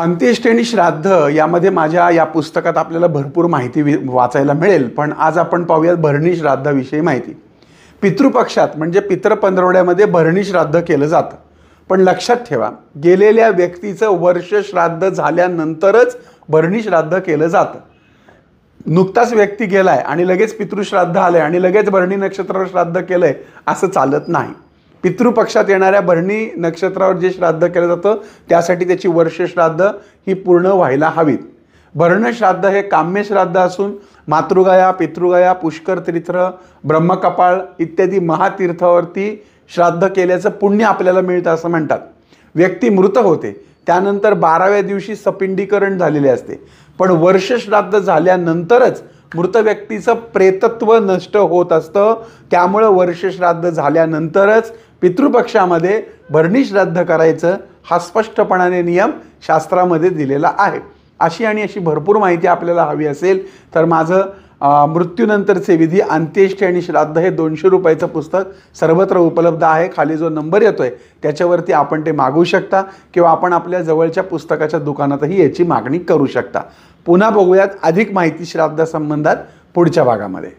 अंत्येष्ट आणि श्राद्ध यामध्ये माझ्या या पुस्तकात आपल्याला भरपूर माहिती वाचायला मिळेल पण आज आपण पाहूयात भरणी श्राद्धाविषयी माहिती पितृपक्षात म्हणजे पितृ पंधरवड्यामध्ये भरणी श्राद्ध केलं जातं पण लक्षात ठेवा गेलेल्या व्यक्तीचं वर्ष श्राद्ध झाल्यानंतरच भरणी श्राद्ध केलं जातं नुकताच व्यक्ती गेलाय आणि लगेच पितृश्राद्ध आलं आणि लगेच भरणी नक्षत्रावर श्राद्ध केलं आहे असं चालत नाही पितृपक्षात येणाऱ्या भरणी नक्षत्रावर जे श्राद्ध केलं जातं त्यासाठी त्याची वर्ष श्राद्ध ही पूर्ण व्हायला हवीत भरण श्राद्ध हे काम्य श्राद्ध असून मातृगाया पितृगाया पुष्कर तीर्थ ब्रह्मकपाळ इत्यादी महातीर्थावरती श्राद्ध केल्याचं पुण्य आपल्याला मिळतं असं म्हणतात व्यक्ती मृत होते त्यानंतर बाराव्या दिवशी सपिंडीकरण झालेले असते पण वर्ष श्राद्ध झाल्यानंतरच मृत व्यक्तीचं प्रेतत्व नष्ट होत असतं त्यामुळं वर्षश्राद्ध झाल्यानंतरच पितृपक्षामध्ये भरणी श्राद्ध करायचं हा स्पष्टपणाने नियम शास्त्रामध्ये दिलेला आहे अशी आणि अशी भरपूर माहिती आपल्याला हवी असेल तर माझं मृत्यूनंतरचे विधी अंत्येष्टी आणि श्राद्ध हे दोनशे रुपयाचं पुस्तक सर्वत्र उपलब्ध आहे खाली जो नंबर येतो आहे त्याच्यावरती आपण ते मागू शकता किंवा आपण आपल्या जवळच्या पुस्तकाच्या दुकानातही याची मागणी करू शकता पुन्हा बघूयात अधिक माहिती श्राद्धासंबंधात पुढच्या भागामध्ये